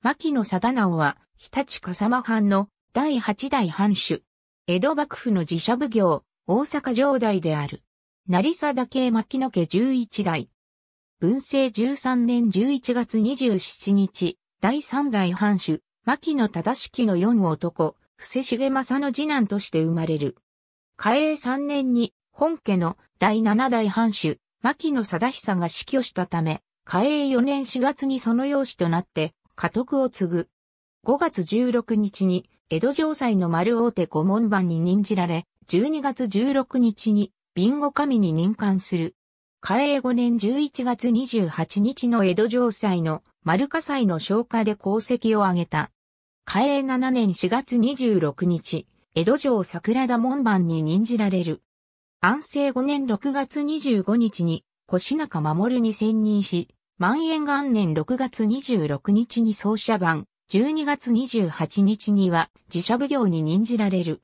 牧野貞直は、日立笠間藩の第八代藩主。江戸幕府の自社奉行、大阪城代である。成貞家牧野家十一代。文政十三年十一月二十七日、第三代藩主、牧野忠式の四男、伏重正の次男として生まれる。嘉永三年に、本家の第七代藩主、牧野貞久が死去したため、嘉永四年四月にその養子となって、家督を継ぐ。5月16日に、江戸城西の丸大手顧問番に任じられ、12月16日に、ビンゴ神に任官する。嘉永5年11月28日の江戸城西の丸火災の消火で功績を挙げた。嘉永7年4月26日、江戸城桜田門番に任じられる。安政5年6月25日に、越中守に専任し、万円元年6月26日に奏者版、12月28日には自社奉行に任じられる。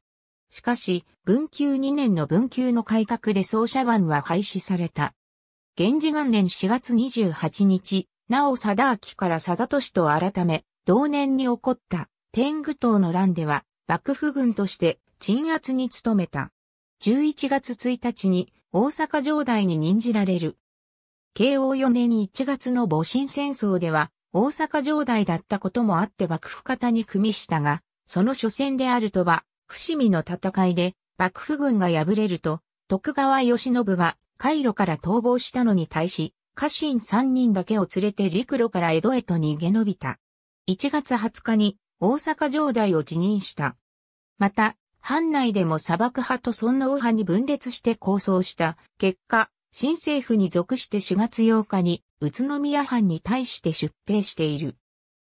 しかし、文久2年の文久の改革で奏者版は廃止された。源氏元年4月28日、なお貞明から貞俊と改め、同年に起こった天狗党の乱では、幕府軍として鎮圧に努めた。11月1日に大阪城代に任じられる。慶応4年1月の戊辰戦争では、大阪城代だったこともあって幕府方に組みしたが、その初戦であるとは、伏見の戦いで、幕府軍が敗れると、徳川義信が海路から逃亡したのに対し、家臣3人だけを連れて陸路から江戸へと逃げ延びた。1月20日に大阪城代を辞任した。また、藩内でも砂漠派と尊王派に分裂して抗争した結果、新政府に属して4月8日に宇都宮藩に対して出兵している。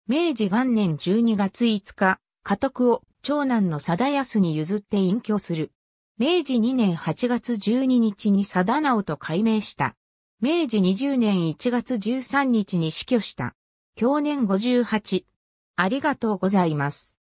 明治元年12月5日、家督を長男の貞康に譲って隠居する。明治2年8月12日に貞直と改名した。明治20年1月13日に死去した。去年58。ありがとうございます。